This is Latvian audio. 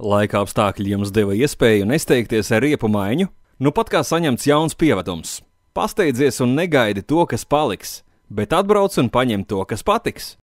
Laika apstākļi jums deva iespēju nesteigties ar riepu maiņu, nu pat kā saņemts jauns pievadums. Pasteidzies un negaidi to, kas paliks, bet atbrauc un paņem to, kas patiks.